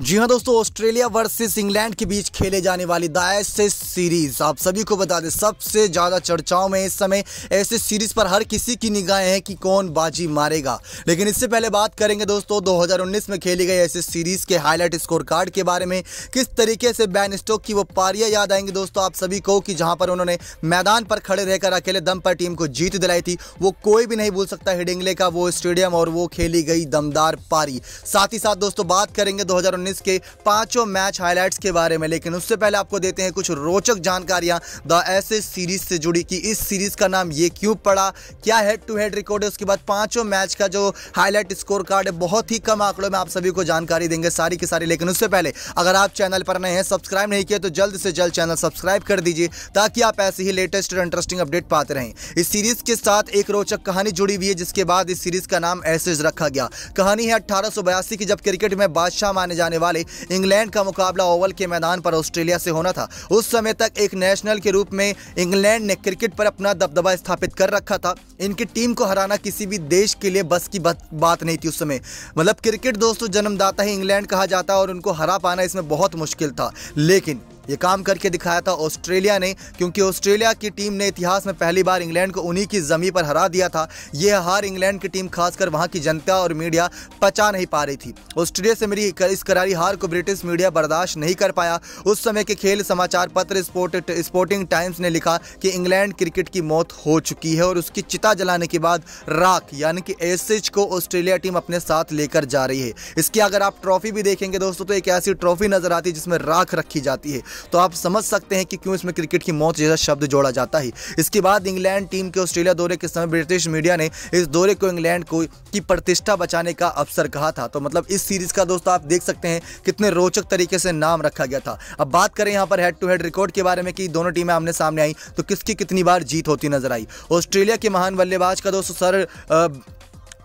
जी हाँ दोस्तों Australia versus England के बीच खेले जाने वाली दाएस सीरीज आप सभी को बता दें सबसे ज़्यादा चर्चाओं में इस समय ऐसे सीरीज पर हर किसी की निगाहें हैं कि कौन बाजी मारेगा लेकिन इससे पहले बात करेंगे दोस्तों 2019 में खेली गई ऐसे सीरीज के हाईलाइट स्कोर कार्ड के बारे में किस तरीके से बैन स्टोक की वो पारियाँ याद आएंगी दोस्तों आप सभी को कि जहाँ पर उन्होंने मैदान पर खड़े रहकर अकेले दम पर टीम को जीत दिलाई थी वो कोई भी नहीं भूल सकता हिडिंगले का वो स्टेडियम और वो खेली गई दमदार पारी साथ ही साथ दोस्तों बात करेंगे दो टेनिस के पांचों मैच हाइलाइट्स के बारे में लेकिन उससे पहले आपको देते हैं कुछ रोचक जानकारियां द ऐसे सीरीज से जुड़ी कि इस सीरीज का नाम ये क्यों पड़ा क्या हेड टू हेड रिकॉर्ड है उसके बाद पांचों मैच का जो हाईलाइट स्कोर कार्ड है बहुत ही कम आंकड़ों में आप सभी को जानकारी देंगे सारी की सारी लेकिन उससे पहले अगर आप चैनल पर नए हैं सब्सक्राइब नहीं किया तो जल्द से जल्द चैनल सब्सक्राइब कर दीजिए ताकि आप ऐसे ही लेटेस्ट और इंटरेस्टिंग अपडेट पाते रहें इस सीरीज के साथ एक रोचक कहानी जुड़ी हुई है जिसके बाद इस सीरीज का नाम ऐसे रखा गया कहानी है अट्ठारह की जब क्रिकेट में बादशाह माने जाने होने वाले इंग्लैंड का मुकाबला ओवल के मैदान पर ऑस्ट्रेलिया से होना था उस समय तक एक नेशनल के रूप में इंग्लैंड ने क्रिकेट पर अपना दबदबा स्थापित कर रखा था इनकी टीम को हराना किसी भी देश के लिए बस की बात नहीं थी उस समय मतलब क्रिकेट दोस्तों जन्मदाता ही इंग्लैंड कहा जाता और उनको हरा पाना इसमें बहुत मुश्किल था लेकिन ये काम करके दिखाया था ऑस्ट्रेलिया ने क्योंकि ऑस्ट्रेलिया की टीम ने इतिहास में पहली बार इंग्लैंड को उन्हीं की जमी पर हरा दिया था यह हार इंग्लैंड की टीम खासकर वहाँ की जनता और मीडिया पचा नहीं पा रही थी ऑस्ट्रेलिया से मेरी इस करारी हार को ब्रिटिश मीडिया बर्दाश्त नहीं कर पाया उस समय के खेल समाचार पत्र स्पोर्ट स्पोर्टिंग टाइम्स ने लिखा कि इंग्लैंड क्रिकेट की मौत हो चुकी है और उसकी चिता जलाने के बाद राख यानी कि एसिज को ऑस्ट्रेलिया टीम अपने साथ लेकर जा रही है इसकी अगर आप ट्रॉफी भी देखेंगे दोस्तों तो एक ऐसी ट्रॉफी नजर आती है जिसमें राख रखी जाती है तो आप समझ सकते हैं कि क्यों इसमें क्रिकेट की मौत जैसा शब्द जोड़ा जाता है इसके बाद इंग्लैंड टीम के ऑस्ट्रेलिया दौरे के समय ब्रिटिश मीडिया ने इस दौरे को इंग्लैंड को की प्रतिष्ठा बचाने का अवसर कहा था तो मतलब इस सीरीज का दोस्तों आप देख सकते हैं कितने रोचक तरीके से नाम रखा गया था अब बात करें यहाँ पर हेड टू हेड रिकॉर्ड के बारे में कि दोनों टीमें आमने सामने आई तो किसकी कितनी बार जीत होती नजर आई ऑस्ट्रेलिया के महान बल्लेबाज का दोस्तों सर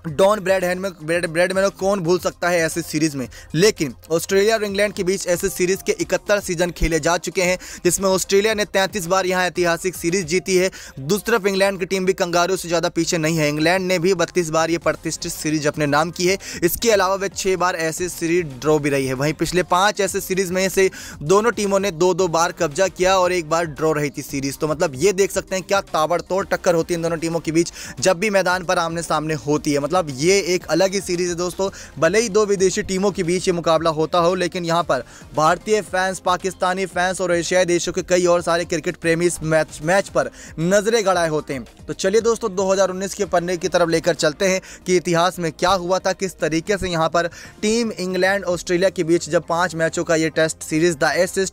डॉन ब्रेड हैंड में ब्रेड ब्रेड मैन कौन भूल सकता है ऐसी सीरीज में लेकिन ऑस्ट्रेलिया और इंग्लैंड के बीच ऐसे सीरीज के इकहत्तर सीजन खेले जा चुके हैं जिसमें ऑस्ट्रेलिया ने तैंतीस बार यहाँ ऐतिहासिक सीरीज जीती है दूसरी तरफ इंग्लैंड की टीम भी कंगारू से ज़्यादा पीछे नहीं है इंग्लैंड ने भी बत्तीस बार ये प्रतिष्ठित सीरीज अपने नाम की है इसके अलावा वे छः बार ऐसे सीरीज ड्रॉ भी रही है वहीं पिछले पाँच ऐसे सीरीज में से दोनों टीमों ने दो दो बार कब्जा किया और एक बार ड्रॉ रही थी सीरीज तो मतलब ये देख सकते हैं क्या ताबड़तोड़ टक्कर होती है इन दोनों टीमों के बीच जब भी मैदान पर आमने सामने होती है मतलब मतलब ये एक अलग ही सीरीज़ है दोस्तों भले ही दो विदेशी टीमों के बीच ये मुकाबला होता हो लेकिन यहाँ पर भारतीय फैंस पाकिस्तानी फैंस और एशियाई देशों के कई और सारे क्रिकेट प्रेमी इस मैच मैच पर नजरें गड़ाए होते हैं तो चलिए दोस्तों दो के पन्ने की तरफ लेकर चलते हैं कि इतिहास में क्या हुआ था किस तरीके से यहाँ पर टीम इंग्लैंड ऑस्ट्रेलिया के बीच जब पाँच मैचों का ये test series the Ashes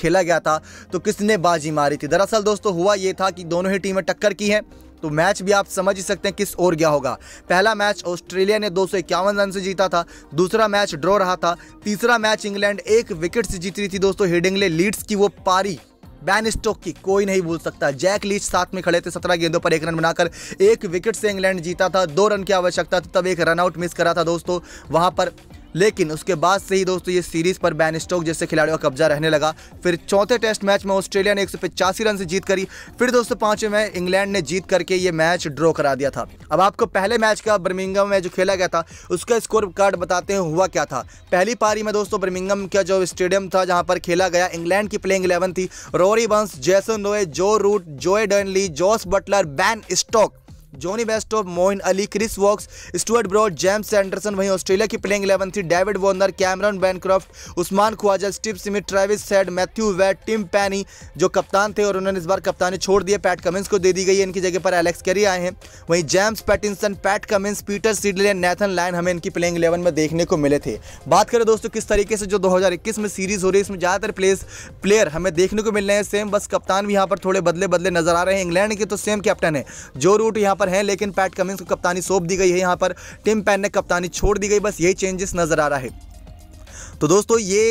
खेला गया था तो किसने बाजी मारी थी दरअसल दोस्तों हुआ ये था कि दोनों ही टीमें टक्कर की हैं तो मैच भी आप समझ ही सकते हैं किस ओर गया होगा पहला मैच ऑस्ट्रेलिया ने दो रन से जीता था दूसरा मैच ड्रॉ रहा था तीसरा मैच इंग्लैंड एक विकेट से जीत रही थी दोस्तों हेडिंगले लीड्स की वो पारी बैन स्टोक की कोई नहीं भूल सकता जैक लीच साथ में खड़े थे सत्रह गेंदों पर एक रन बनाकर एक विकेट से इंग्लैंड जीता था दो रन की आवश्यकता थी तब एक रनआउट मिस करा था दोस्तों वहां पर लेकिन उसके बाद से ही दोस्तों ये सीरीज पर बैन स्टोक जैसे खिलाड़ियों का कब्जा रहने लगा फिर चौथे टेस्ट मैच में ऑस्ट्रेलिया ने एक रन से जीत करी फिर दोस्तों पांचवें में इंग्लैंड ने जीत करके ये मैच ड्रॉ करा दिया था अब आपको पहले मैच का बर्मिंगम में जो खेला गया था उसका स्कोर कार्ड बताते हैं हुआ क्या था पहली पारी में दोस्तों बर्मिंगम का जो स्टेडियम था जहां पर खेला गया इंग्लैंड की प्लेइंग इलेवन थी Rory Burns Jason Roy Joe Root Joe Denly Jos Buttler Ben Stokes Jonny Bairstow Moeen Ali Chris Woakes Stuart Broad James Anderson वहीं ऑस्ट्रेलिया की प्लेइंग इलेवन थी David Warner Cameron Bancroft Usman Khawaja Steve Smith Travis Head Matthew Wade Tim Paine जो कप्तान थे और उन्होंने इस बार कप्तानी छोड़ दिया पैट कमिंस को दे दी गई है इनकी जगह पर एलेक्स कैरी आए हैं वहीं James Pattinson Pat Cummins Peter Siddle Nathan Lyon हमें इनकी प्लेइंग इलेवन में देखने को मिले थे बात करें दोस्तों किस तरीके से जो इक्कीस में सीरीज हो रही है इसमें ज़्यादातर प्लेस प्लेयर हमें देखने को मिल रहे हैं सेम बस कप्तान भी यहाँ पर थोड़े बदले बदले नजर आ रहे हैं इंग्लैंड के तो सेम कैप्टन है जो रूट यहाँ पर पर हैं लेकिन पैट कमिंस को कप्तानी सौंप दी गई है यहाँ पर टिम पैन ने कप्तानी छोड़ दी गई बस यही चेंजेस नज़र आ रहा है तो दोस्तों ये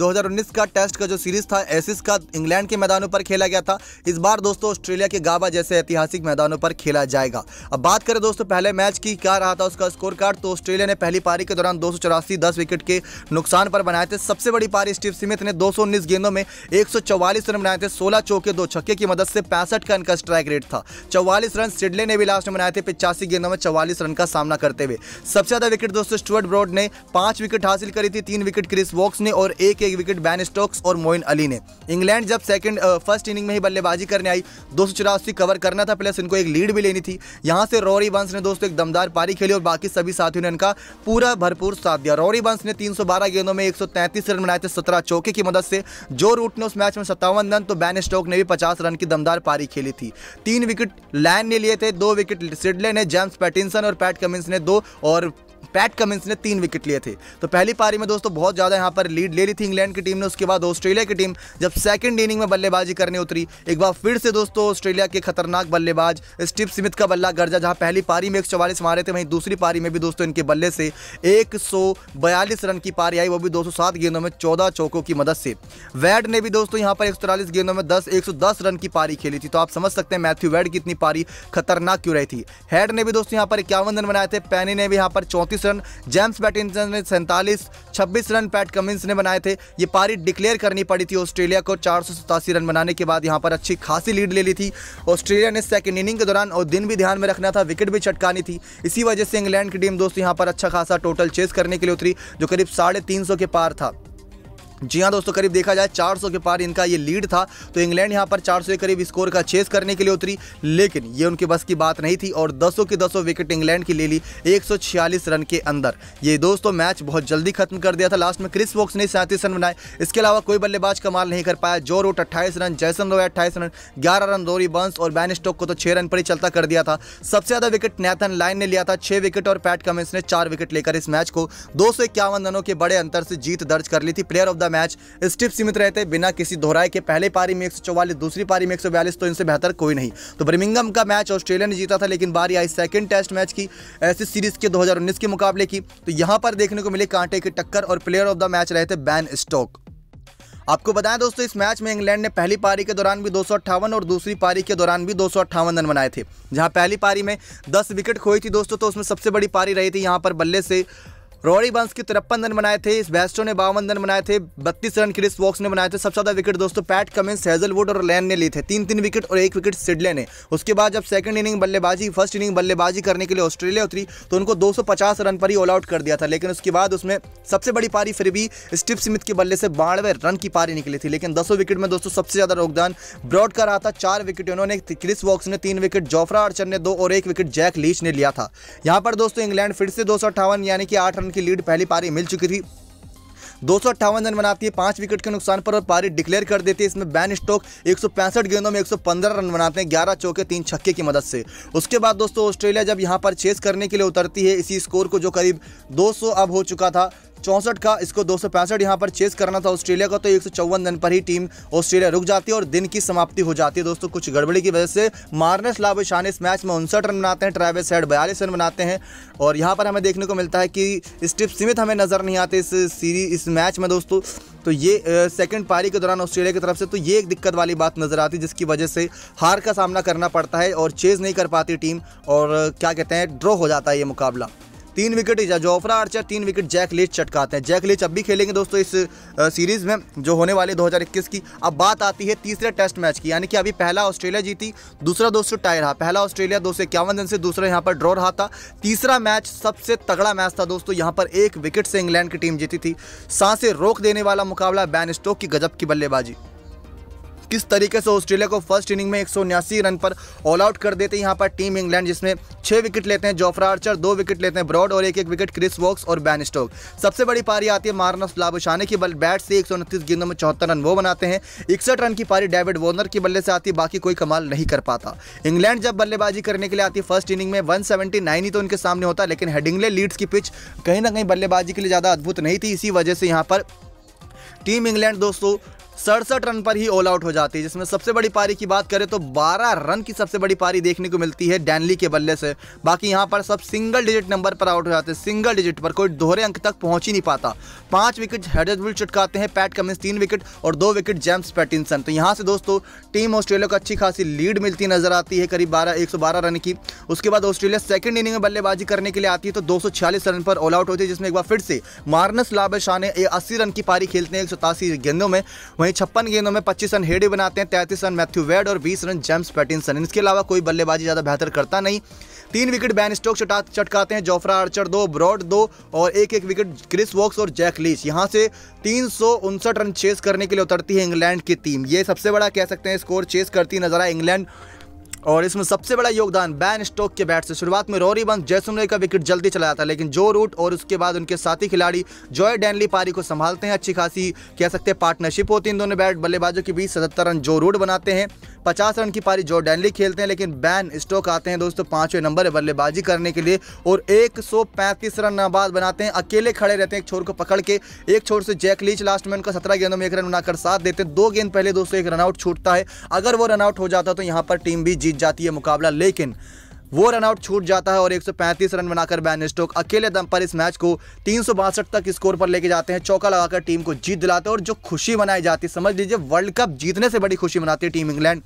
2019 का टेस्ट का जो सीरीज था एसिस का इंग्लैंड के मैदानों पर खेला गया था इस बार दोस्तों ऑस्ट्रेलिया के गाबा जैसे ऐतिहासिक मैदानों पर खेला जाएगा अब बात करें दोस्तों पहले मैच की क्या रहा था उसका स्कोर कार्ड तो ऑस्ट्रेलिया ने पहली पारी के दौरान दो सौ विकेट के नुकसान पर बनाए थे सबसे बड़ी पारी स्टीव स्मिथ ने दो गेंदों में एक रन बनाए थे सोलह चौके दो छक्के की मदद से पैंसठ का इनका स्ट्राइक रेट था चौवालीस रन सिडले ने भी लास्ट में बनाए थे पिचासी गेंदों में चौवालीस रन का सामना करते हुए सबसे ज्यादा विकेट दोस्तों स्टुअर्ट ब्रॉड ने पांच विकेट हासिल करी थी तीन विकेट क्रिस वॉक्स ने और एक किए विकेट बैन स्टोक्स और मोइन अली ने इंग्लैंड जब सेकंड फर्स्ट इनिंग में ही बल्लेबाजी करने आई दो कवर करना था प्लस इनको एक लीड भी लेनी थी यहाँ से रॉरी बंस ने दोस्तों एक दमदार पारी खेली और बाकी सभी साथियों ने इनका पूरा भरपूर साथ दिया रॉरी बंस ने तीन गेंदों में एक रन बनाए थे सत्रह चौके की मदद से जो रूट ने उस मैच में सत्तावन रन तो बैन स्टोक ने भी पचास रन की दमदार पारी खेली थी तीन विकेट लैन ने लिए थे दो विकेट सिडले ने जेम्स पैटिनसन और पैट कमिंस ने दो और पैट कमिंस ने तीन विकेट लिए थे तो पहली पारी में दोस्तों बहुत ज़्यादा यहाँ पर लीड ले ली थी इंग्लैंड की टीम ने उसके बाद ऑस्ट्रेलिया की टीम जब सेकेंड इनिंग में बल्लेबाजी करने उतरी एक बार फिर से दोस्तों ऑस्ट्रेलिया के खतरनाक बल्लेबाज स्टीव स्मिथ का बल्ला गर्जा जहाँ पहली पारी में एक मारे थे वहीं दूसरी पारी में भी दोस्तों इनके बल्ले से एक रन की पारी आई वो भी दो गेंदों में चौदह चौकों की मदद से वैड ने भी दोस्तों यहाँ पर एक गेंदों में दस एक रन की पारी खेली थी तो आप समझ सकते हैं मैथ्यू वैड की इतनी पारी खतरनाक क्यों रही थी हेड ने भी दोस्तों यहाँ पर इक्यावन रन बनाए थे पैनी ने भी यहाँ पर चौंतीस छब्बीस रन जेम्स बैटिंग ने सैंतालीस छब्बीस रन पैट कमिंस ने बनाए थे ये पारी डिक्लेयर करनी पड़ी थी ऑस्ट्रेलिया को चार रन बनाने के बाद यहाँ पर अच्छी खासी लीड ले ली थी ऑस्ट्रेलिया ने सेकेंड इनिंग के दौरान और दिन भी ध्यान में रखना था विकेट भी चटकानी थी इसी वजह से इंग्लैंड की टीम दोस्तों यहाँ पर अच्छा खासा टोटल चेस करने के लिए उतरी जो करीब साढ़े के पार था जी हाँ दोस्तों करीब देखा जाए 400 के पार इनका ये लीड था तो इंग्लैंड यहाँ पर 400 के करीब स्कोर का चेस करने के लिए उतरी लेकिन ये उनके बस की बात नहीं थी और दसों के दसों विकेट इंग्लैंड की ले ली 146 रन के अंदर ये दोस्तों मैच बहुत जल्दी खत्म कर दिया था लास्ट में क्रिस वॉक्स ने सैंतीस रन बनाए इसके अलावा कोई बल्लेबाज कमाल नहीं कर पाया जो रूट अट्ठाईस रन जैसन रोया अट्ठाईस रन ग्यारह रन दोरी बंस और बैन स्टोक को तो छः रन पर ही चलता कर दिया था सबसे ज़्यादा विकेट नैथन लाइन ने लिया था छः विकेट और पैट कमिंस ने चार विकेट लेकर इस मैच को दो रनों के बड़े अंतर से जीत दर्ज कर ली थी player of the match Steve Smith रहते बिना किसी दोहराए के पहले पारी में एक दूसरी पारी में एक तो इनसे बेहतर कोई नहीं तो बर्मिंगम का मैच ऑस्ट्रेलिया ने जीता था लेकिन बारी आई सेकेंड टेस्ट मैच की ऐसी सीरीज के दो के मुकाबले की तो यहाँ पर देखने को मिले कांटे की टक्कर और प्लेयर ऑफ द मैच रहे थे बैन स्टोक आपको बताएं दोस्तों इस मैच में इंग्लैंड ने पहली पारी के दौरान भी दो और दूसरी पारी के दौरान भी दो रन बनाए थे जहां पहली पारी में 10 विकेट खोई थी दोस्तों तो उसमें सबसे बड़ी पारी रही थी यहां पर बल्ले से रोरी बंस के तिरपन रन बनाए थे बेस्टो ने बावन रन बनाए थे बत्तीस रन क्रिस वॉक्स ने बनाए थे सबसे ज्यादा विकेट दोस्तों पैट कमिंस हेजलवुड और लैन ने लिए थे तीन तीन विकेट और एक विकेट सिडले ने उसके बाद जब सेकंड इनिंग बल्लेबाजी फर्स्ट इनिंग बल्लेबाजी करने के लिए ऑस्ट्रेलिया उतरी तो उनको दो रन पर ही ऑल आउट कर दिया था लेकिन उसके बाद उसमें सबसे बड़ी पारी फिर भी स्टीव स्मिथ के बल्ले से बानवे रन की पारी निकली थी लेकिन दसों विकेट में दोस्तों सबसे ज्यादा योगदान ब्रॉड का रहा था चार विकेट उन्होंने क्रिस वॉक्स ने तीन विकेट जोफ्रा आर्चर ने दो और एक विकेट जैक लीच ने लिया था यहाँ पर दोस्तों इंग्लैंड फिर से दो यानी कि आठ रन की लीड पहली पारी मिल चुकी थी दो रन बनाती है पांच विकेट के नुकसान पर और पारी डिक्लेयर कर देती है इसमें बैन स्टोक एक गेंदों में 115 रन बनाते हैं 11 चौके तीन छक्के की मदद से उसके बाद दोस्तों ऑस्ट्रेलिया जब यहां पर चेस करने के लिए उतरती है इसी स्कोर को जो करीब 200 अब हो चुका था चौंसठ का इसको दो सौ पैंसठ यहाँ पर चेस करना था ऑस्ट्रेलिया का तो एक रन पर ही टीम ऑस्ट्रेलिया रुक जाती है और दिन की समाप्ति हो जाती है दोस्तों कुछ गड़बड़ी की वजह से मार्नस लाभ इस मैच में उनसठ रन बनाते हैं ट्रैवल हेड बयालीस रन बनाते हैं और यहाँ पर हमें देखने को मिलता है कि स्टिप सीमित हमें नज़र नहीं आते इस सीरीज इस मैच में दोस्तों तो ये सेकंड पारी के दौरान ऑस्ट्रेलिया की तरफ से तो ये एक दिक्कत वाली बात नज़र आती जिसकी वजह से हार का सामना करना पड़ता है और चेज़ नहीं कर पाती टीम और क्या कहते हैं ड्रॉ हो जाता है ये मुकाबला तीन विकेट ही जोफ्रा आर्चर तीन विकेट जैक लिच चटकाते हैं जैक लिच अब भी खेलेंगे दोस्तों इस सीरीज़ में जो होने वाले 2021 की अब बात आती है तीसरे टेस्ट मैच की यानी कि अभी पहला ऑस्ट्रेलिया जीती दूसरा दोस्तों टाई रहा पहला ऑस्ट्रेलिया दो सौ इक्यावन रन से दूसरा यहाँ पर ड्रॉ रहा था तीसरा मैच सबसे तगड़ा मैच था दोस्तों यहाँ पर एक विकेट से इंग्लैंड की टीम जीती थी सांसें रोक देने वाला मुकाबला बैन स्टोक की गजब की बल्लेबाजी किस तरीके से ऑस्ट्रेलिया को फर्स्ट इनिंग में एक रन पर ऑल आउट कर देते हैं यहाँ पर टीम इंग्लैंड जिसमें छह विकेट लेते हैं जोफ्रा आर्चर दो विकेट लेते हैं ब्रॉड और एक एक विकेट क्रिस वॉक्स और बैन स्टोक सबसे बड़ी पारी आती है मारनस लाबुशाने की बल बैट से एक गेंदों में चौहत्तर रन वो बनाते हैं इकसठ रन की पारी डेविड वॉर्नर की बल्ले से आती बाकी कोई कमाल नहीं कर पाता इंग्लैंड जब बल्लेबाजी करने के लिए आती फर्स्ट इनिंग में वन ही तो उनके सामने होता लेकिन हेडिंगले लीड्स की पिच कहीं ना कहीं बल्लेबाजी के लिए ज़्यादा अद्भुत नहीं थी इसी वजह से यहाँ पर टीम इंग्लैंड दोस्तों सड़सठ रन पर ही ऑल आउट हो जाती है जिसमें सबसे बड़ी पारी की बात करें तो 12 रन की सबसे बड़ी पारी देखने को मिलती है डैनली के बल्ले से बाकी यहां पर सब सिंगल डिजिट नंबर पर आउट हो जाते हैं सिंगल डिजिट पर कोई दोहरे अंक तक पहुंच ही नहीं पाता पांच विकेट हेडरवुल चुटकाते हैं पैट कमिंस तीन विकेट और दो विकेट जेम्स पैटिनसन तो यहाँ से दोस्तों टीम ऑस्ट्रेलिया को अच्छी खासी लीड मिलती नजर आती है करीब बारह एक रन की उसके बाद ऑस्ट्रेलिया सेकेंड इनिंग में बल्लेबाजी करने के लिए आती है तो दो रन पर ऑल आउट होती है जिसमें एक बार फिर से मार्नस शाह ने अस्सी रन की पारी खेलते हैं एक गेंदों में वहीं छप्पन गेंदों में पच्चीस रन हेडी बनाते हैं तैंतीस रन मैथ्यू वेड और बीस रन जेम्स पैटिनसन इसके अलावा कोई बल्लेबाजी ज़्यादा बेहतर करता नहीं तीन विकेट बैन स्टोक चटकाते हैं जोफ्रा आर्चर दो ब्रॉड दो और एक एक विकेट क्रिस वॉक्स और जैक लीच यहाँ से तीन रन चेस करने के लिए उतरती है इंग्लैंड की टीम ये सबसे बड़ा कह सकते हैं स्कोर चेस करती नजर आए इंग्लैंड और इसमें सबसे बड़ा योगदान बैन स्टोक के बैट से शुरुआत में रोरी बंस जयसुमरे का विकेट जल्दी चला जाता है लेकिन जो रूट और उसके बाद उनके साथी खिलाड़ी जॉय डैनली पारी को संभालते हैं अच्छी खासी कह सकते हैं पार्टनरशिप होती है इन दोनों बैट बल्लेबाजों के बीच सतहत्तर रन जो रूट बनाते हैं पचास रन की पारी जो डैनली खेलते हैं लेकिन बैन स्टोक आते हैं दोस्तों पाँचवें नंबर है बल्लेबाजी करने के लिए और एक रन नाबाद बनाते हैं अकेले खड़े रहते हैं एक छोर को पकड़ के एक छोर से जैक लीच लास्ट में उनका सत्रह गेंदों में एक रन बनाकर साथ देते हैं दो गेंद पहले दोस्तों एक रनआउट छूटता है अगर वो रनआउट हो जाता तो यहाँ पर टीम भी जीत जाती है मुकाबला लेकिन वो रनआउट छूट जाता है और 135 रन बनाकर बैन स्टोक अकेले दम पर इस मैच को तीन तक स्कोर पर लेके जाते हैं चौका लगाकर टीम को जीत दिलाते हैं और जो खुशी मनाई जाती है समझ लीजिए वर्ल्ड कप जीतने से बड़ी खुशी मनाती है टीम इंग्लैंड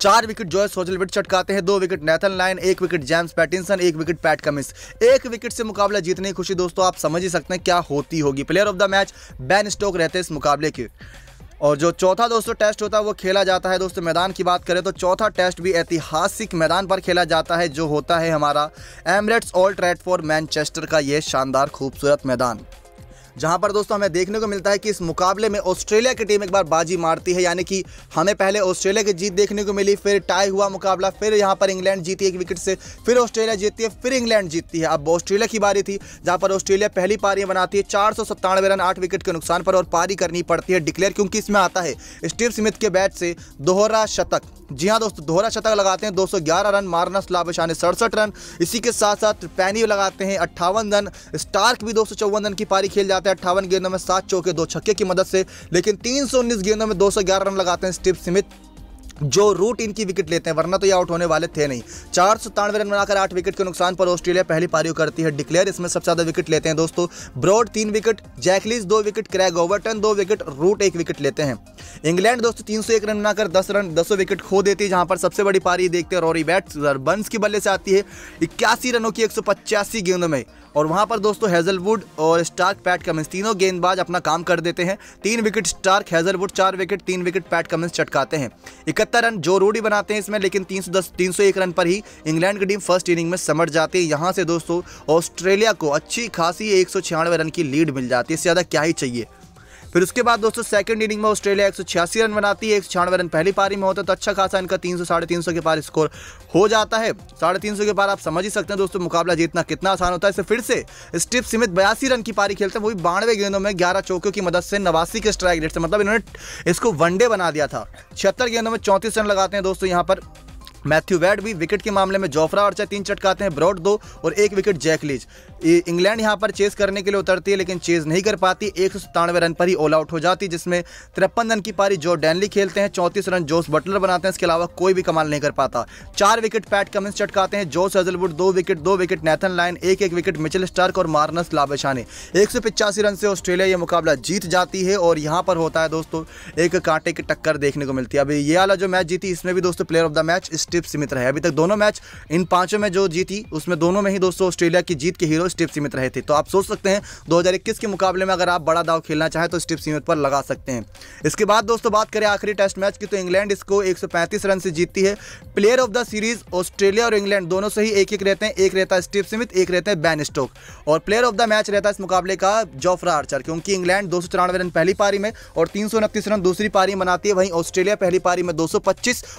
चार विकेट जो है चटकाते हैं दो विकेट नेथन लाइन एक विकेट जेम्स पैटिनसन एक विकेट पैट कमिस एक विकेट से मुकाबला जीतने की खुशी दोस्तों आप समझ ही सकते हैं क्या होती होगी player of the match Ben Stokes रहते हैं इस मुकाबले के और जो चौथा दोस्तों टेस्ट होता है वो खेला जाता है दोस्तों मैदान की बात करें तो चौथा टेस्ट भी ऐतिहासिक मैदान पर खेला जाता है जो होता है हमारा एमरेट्स ओल्ड फॉर मैनचेस्टर का ये शानदार खूबसूरत मैदान जहां पर दोस्तों हमें देखने को मिलता है कि इस मुकाबले में ऑस्ट्रेलिया की टीम एक बार बाजी मारती है यानी कि हमें पहले ऑस्ट्रेलिया की जीत देखने को मिली फिर टाई हुआ मुकाबला फिर यहाँ पर इंग्लैंड जीती एक विकेट से फिर ऑस्ट्रेलिया जीतती है फिर इंग्लैंड जीतती है अब ऑस्ट्रेलिया की बारी थी जहाँ पर ऑस्ट्रेलिया पहली पारी बनाती है चार रन आठ विकेट के नुकसान पर और पारी करनी पड़ती है डिक्लेयर क्योंकि इसमें आता है स्टीव स्मिथ के बैट से दोहरा शतक जी हाँ दोस्तों दोहरा शतक लगाते हैं 211 रन मारनस लाभशाह ने सड़सठ रन इसी के साथ साथ पैनी लगाते हैं अट्ठावन रन स्टार्क भी दो रन की पारी खेल जाती लगाते हैं अट्ठावन गेंदों में सात चौके दो छक्के की मदद से लेकिन तीन गेंदों में दो रन लगाते हैं स्टीव स्मिथ जो रूट इनकी विकेट लेते हैं वरना तो ये आउट होने वाले थे नहीं चार सौ तानवे रन बनाकर आठ विकेट के नुकसान पर ऑस्ट्रेलिया पहली पारी करती है डिक्लेयर इसमें सबसे ज्यादा विकेट लेते हैं दोस्तों ब्रॉड तीन विकेट जैकलीस दो विकेट क्रैग ओवरटन दो विकेट रूट एक विकेट लेते हैं इंग्लैंड दोस्तों तीन सौ एक रन बनाकर दस रन दसों विकेट खो देती है जहां पर सबसे बड़ी पारी देखते हैं रोरी बैट बंस की बल्ले से आती है इक्यासी रनों की एक गेंदों में और वहां पर दोस्तों हेजलवुड और स्टार्क पैट कमिंस तीनों गेंदबाज अपना काम कर देते हैं तीन विकेट स्टार्क हेजलवुड चार विकेट तीन विकेट पैट कमिंस चटकाते हैं इकहत्तर रन जो रूडी बनाते हैं इसमें लेकिन तीन सौ दस तीन सौ एक रन पर ही इंग्लैंड की टीम फर्स्ट इनिंग में समट जाती है यहाँ से दोस्तों ऑस्ट्रेलिया को अच्छी खासी एक सौ छियानवे रन की लीड मिल जाती है इससे ज़्यादा क्या ही चाहिए फिर उसके बाद दोस्तों सेकंड इनिंग में ऑस्ट्रेलिया एक रन बनाती है एक रन पहली पारी में होता है तो अच्छा खासा इनका तीन सौ साढ़े तीन सौ के पार स्कोर हो जाता है साढ़े तीन सौ के पार आप समझ ही सकते हैं दोस्तों मुकाबला जीतना कितना आसान होता है इसे फिर से स्टिप सीमित बयासी रन की पारी खेलते हैं वही बानवे गेंदों में ग्यारह चौकियों की मदद से नवासी के स्ट्राइक रेट से मतलब इन्होंने इसको वनडे बना दिया था छिहत्तर गेंदों में चौंतीस रन लगाते हैं दोस्तों यहाँ पर मैथ्यू वैड भी विकेट के मामले में जोफ्रा चाहे तीन चटकाते हैं ब्रॉड दो और एक विकेट जैक लीज इंग्लैंड यहां पर चेस करने के लिए उतरती है लेकिन चेज नहीं कर पाती एक रन पर ही ऑल आउट हो जाती जिसमें तिरपन रन की पारी जो डैनली खेलते हैं चौंतीस रन जोस बटलर बनाते हैं इसके अलावा कोई भी कमाल नहीं कर पाता चार विकेट पैट कमिंस चटकाते हैं जोस हेजलवुड दो विकेट दो विकेट नैथन लाइन एक एक विकेट मिचल स्टार्क और मार्नस लाबेशानी एक रन से ऑस्ट्रेलिया ये मुकाबला जीत जाती है और यहाँ पर होता है दोस्तों एक कांटे की टक्कर देखने को मिलती है अभी ये वाला जो मैच जीती इसमें भी दोस्तों player of the match Steve Smith रहे अभी तक दोनों मैच इन पांचों में जो जीती उसमें दोनों में ही दोस्तों ऑस्ट्रेलिया की जीत के हीरो स्टिप सीमित रहे थे तो आप सोच सकते हैं दो के मुकाबले में अगर आप बड़ा दाव खेलना चाहें तो स्टिप सीमित पर लगा सकते हैं इसके बाद दोस्तों बात करें आखिरी टेस्ट मैच की तो इंग्लैंड इसको एक रन से जीतती है player of the series Australia और इंग्लैंड दोनों से ही एक एक रहते हैं एक रहता है स्टिप सीमित एक रहते हैं बैन स्टोक और प्लेयर ऑफ द मैच रहता है इस मुकाबले का जोफ्रा आर्चर क्योंकि इंग्लैंड दो रन पहली पारी में और तीन रन दूसरी पारी बनाती है वहीं ऑस्ट्रेलिया पहली पारी में दो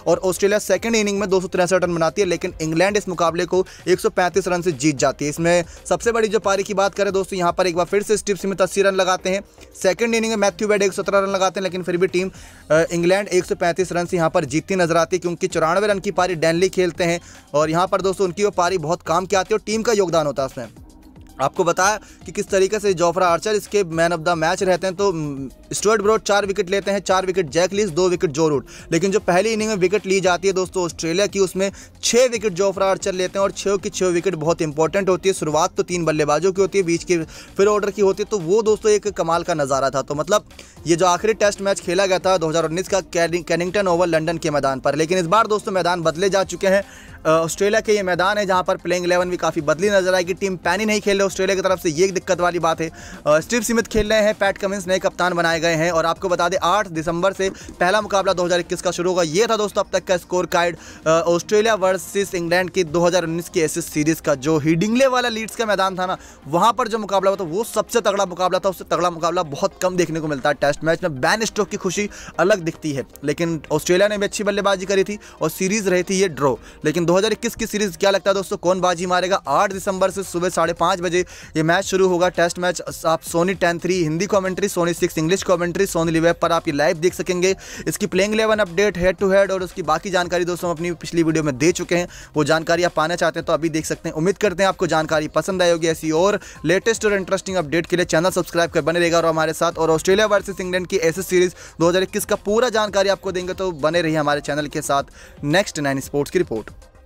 और ऑस्ट्रेलिया सेकंड इनिंग में दो रन बनाती है लेकिन इंग्लैंड इस मुकाबले को एक रन से जीत जाती है इसमें सबसे बड़ी जो पारी की बात करें दोस्तों यहाँ पर एक बार फिर से स्टिप सिमित अस्सी रन लगाते हैं सेकेंड इनिंग में मैथ्यू बैड एक रन लगाते हैं लेकिन फिर भी टीम इंग्लैंड एक रन से यहाँ पर जीतती नजर आती है क्योंकि चौरानवे रन की पारी डेनली खेलते हैं और यहाँ पर दोस्तों उनकी वो पारी बहुत काम की आती है और टीम का योगदान होता है उसमें आपको बताया कि किस तरीके से जोफ्रा आर्चर इसके मैन ऑफ द मैच रहते हैं तो स्टुअर्ट ब्रॉड चार विकेट लेते हैं चार विकेट जैक लीज दो विकेट जो रूट लेकिन जो पहली इनिंग में विकेट ली जाती है दोस्तों ऑस्ट्रेलिया की उसमें छः विकेट जोफ्रा आर्चर लेते हैं और छः की छः विकेट बहुत इंपॉर्टेंट होती है शुरुआत तो तीन बल्लेबाजों की होती है बीच की फिर ऑर्डर की होती है तो वो दोस्तों एक कमाल का नज़ारा था तो मतलब ये जो आखिरी टेस्ट मैच खेला गया था दो का कैनिंगटन ओवर लंडन के मैदान पर लेकिन इस बार दोस्तों मैदान बदले जा चुके हैं ऑस्ट्रेलिया के ये मैदान है जहाँ पर प्लेइंग इलेवन भी काफ़ी बदली नजर आएगी टीम पैनी नहीं खेल रहे ऑस्ट्रेलिया की तरफ से ये एक दिक्कत वाली बात है स्टीव सिमित खेल रहे हैं पैट कमिंस नए कप्तान बनाए गए हैं और आपको बता दें आठ दिसंबर से पहला मुकाबला 2021 का शुरू होगा ये था दोस्तों अब तक का score card Australia versus England की 2019 की एसिस सीरीज का जो हिडिंगले वाला लीड्स का मैदान था ना वहाँ पर जो मुकाबला हुआ था वो सबसे तगड़ा मुकाबला था उससे तगड़ा मुकाबला बहुत कम देखने को मिलता है टेस्ट मैच में बैन स्ट्रोक की खुशी अलग दिखती है लेकिन ऑस्ट्रेलिया ने भी अच्छी बल्लेबाजी करी थी और सीरीज रही थी ये ड्रॉ लेकिन 2021 की सीरीज क्या लगता है दोस्तों कौन बाजी मारेगा 8 दिसंबर से सुबह साढ़े बजे ये मैच शुरू होगा टेस्ट मैच आप Sony Ten three Hindi commentary Sony Six English commentary SonyLIV web पर आप ये लाइव देख सकेंगे इसकी playing eleven update head to head और उसकी बाकी जानकारी दोस्तों अपनी पिछली वीडियो में दे चुके हैं वो जानकारी आप पाना चाहते हैं तो अभी देख सकते हैं उम्मीद करते हैं आपको जानकारी पसंद आई होगी ऐसी और लेटेस्ट और इंटरेस्टिंग अपडेट के लिए चैनल सब्सक्राइब कर बने रहेगा और हमारे साथ और ऑस्ट्रेलिया वर्सेज इंग्लैंड की ऐसी सीरीज दो का पूरा जानकारी आपको देंगे तो बने रही हमारे चैनल के साथ नेक्स्ट नाइन स्पोर्ट्स की रिपोर्ट